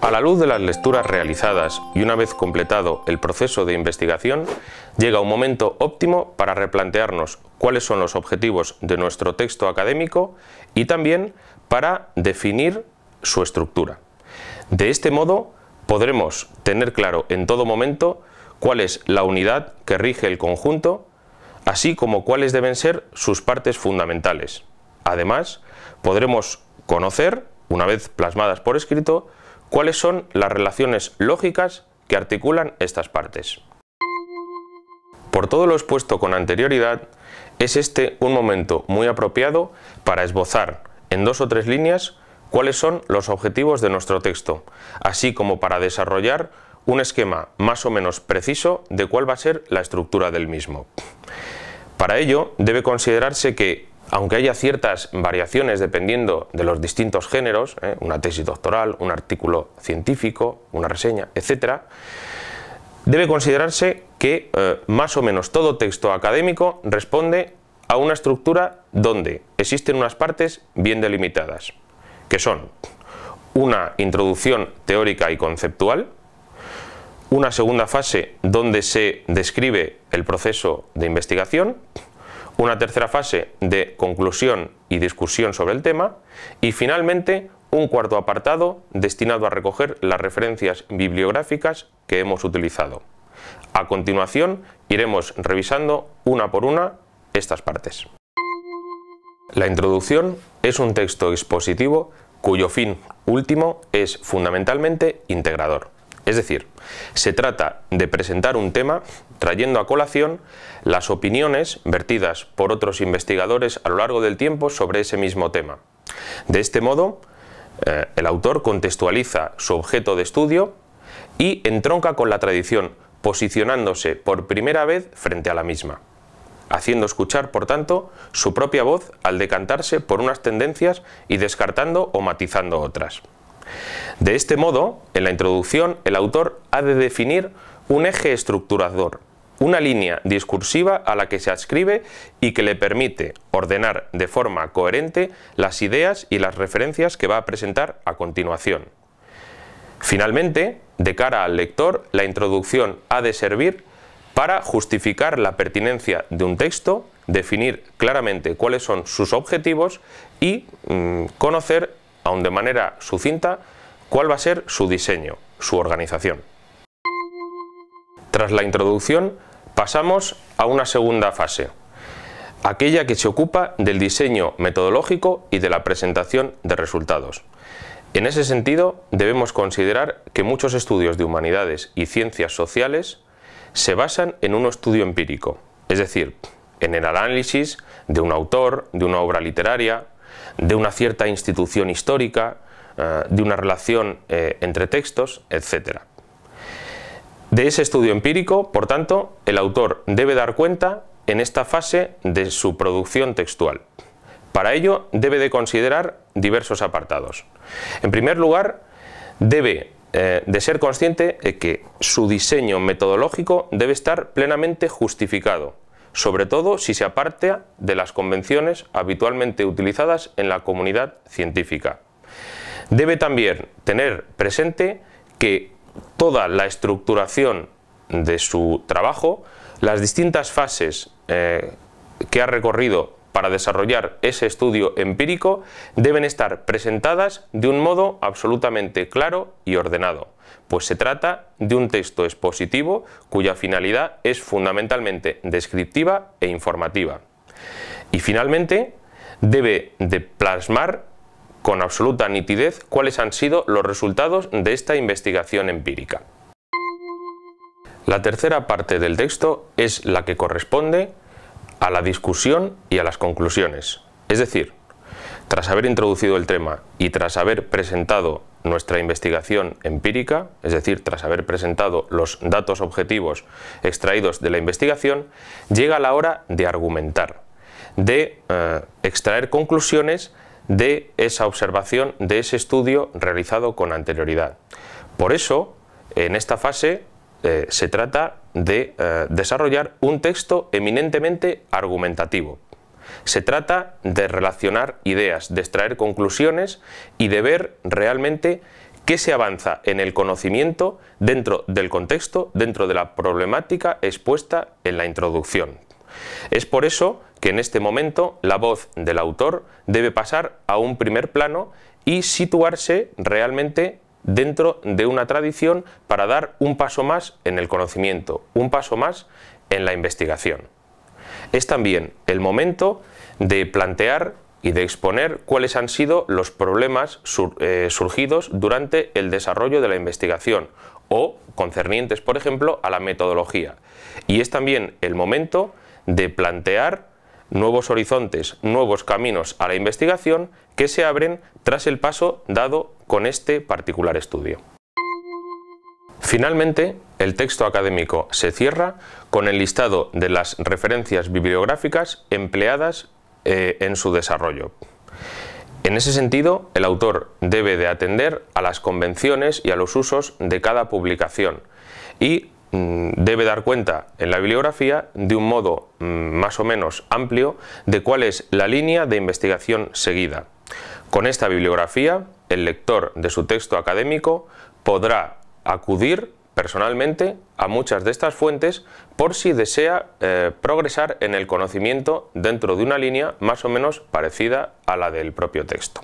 A la luz de las lecturas realizadas y una vez completado el proceso de investigación, llega un momento óptimo para replantearnos cuáles son los objetivos de nuestro texto académico y también para definir su estructura. De este modo, podremos tener claro en todo momento cuál es la unidad que rige el conjunto, así como cuáles deben ser sus partes fundamentales. Además, podremos conocer, una vez plasmadas por escrito, cuáles son las relaciones lógicas que articulan estas partes. Por todo lo expuesto con anterioridad, es este un momento muy apropiado para esbozar en dos o tres líneas cuáles son los objetivos de nuestro texto, así como para desarrollar un esquema más o menos preciso de cuál va a ser la estructura del mismo. Para ello, debe considerarse que aunque haya ciertas variaciones dependiendo de los distintos géneros, ¿eh? una tesis doctoral, un artículo científico, una reseña, etc., debe considerarse que eh, más o menos todo texto académico responde a una estructura donde existen unas partes bien delimitadas, que son una introducción teórica y conceptual, una segunda fase donde se describe el proceso de investigación, una tercera fase de conclusión y discusión sobre el tema y finalmente un cuarto apartado destinado a recoger las referencias bibliográficas que hemos utilizado. A continuación iremos revisando una por una estas partes. La introducción es un texto expositivo cuyo fin último es fundamentalmente integrador. Es decir, se trata de presentar un tema trayendo a colación las opiniones vertidas por otros investigadores a lo largo del tiempo sobre ese mismo tema. De este modo, eh, el autor contextualiza su objeto de estudio y entronca con la tradición, posicionándose por primera vez frente a la misma haciendo escuchar, por tanto, su propia voz al decantarse por unas tendencias y descartando o matizando otras. De este modo, en la introducción, el autor ha de definir un eje estructurador, una línea discursiva a la que se adscribe y que le permite ordenar de forma coherente las ideas y las referencias que va a presentar a continuación. Finalmente, de cara al lector, la introducción ha de servir para justificar la pertinencia de un texto, definir claramente cuáles son sus objetivos y mm, conocer aun de manera sucinta, cuál va a ser su diseño, su organización. Tras la introducción, pasamos a una segunda fase, aquella que se ocupa del diseño metodológico y de la presentación de resultados. En ese sentido, debemos considerar que muchos estudios de humanidades y ciencias sociales se basan en un estudio empírico, es decir, en el análisis de un autor, de una obra literaria, de una cierta institución histórica, eh, de una relación eh, entre textos, etc. De ese estudio empírico, por tanto, el autor debe dar cuenta en esta fase de su producción textual. Para ello debe de considerar diversos apartados. En primer lugar, debe eh, de ser consciente de que su diseño metodológico debe estar plenamente justificado sobre todo si se aparta de las convenciones habitualmente utilizadas en la comunidad científica. Debe también tener presente que toda la estructuración de su trabajo, las distintas fases eh, que ha recorrido para desarrollar ese estudio empírico deben estar presentadas de un modo absolutamente claro y ordenado, pues se trata de un texto expositivo cuya finalidad es fundamentalmente descriptiva e informativa. Y finalmente, debe de plasmar con absoluta nitidez cuáles han sido los resultados de esta investigación empírica. La tercera parte del texto es la que corresponde a la discusión y a las conclusiones. Es decir, tras haber introducido el tema y tras haber presentado nuestra investigación empírica, es decir, tras haber presentado los datos objetivos extraídos de la investigación, llega la hora de argumentar, de eh, extraer conclusiones de esa observación, de ese estudio realizado con anterioridad. Por eso, en esta fase eh, se trata de eh, desarrollar un texto eminentemente argumentativo. Se trata de relacionar ideas, de extraer conclusiones y de ver realmente qué se avanza en el conocimiento dentro del contexto, dentro de la problemática expuesta en la introducción. Es por eso que en este momento la voz del autor debe pasar a un primer plano y situarse realmente dentro de una tradición para dar un paso más en el conocimiento, un paso más en la investigación. Es también el momento de plantear y de exponer cuáles han sido los problemas eh, surgidos durante el desarrollo de la investigación o concernientes, por ejemplo, a la metodología. Y es también el momento de plantear nuevos horizontes, nuevos caminos a la investigación que se abren tras el paso dado con este particular estudio. Finalmente, el texto académico se cierra con el listado de las referencias bibliográficas empleadas eh, en su desarrollo. En ese sentido, el autor debe de atender a las convenciones y a los usos de cada publicación y Mm, debe dar cuenta en la bibliografía de un modo mm, más o menos amplio de cuál es la línea de investigación seguida. Con esta bibliografía, el lector de su texto académico podrá acudir personalmente a muchas de estas fuentes por si desea eh, progresar en el conocimiento dentro de una línea más o menos parecida a la del propio texto.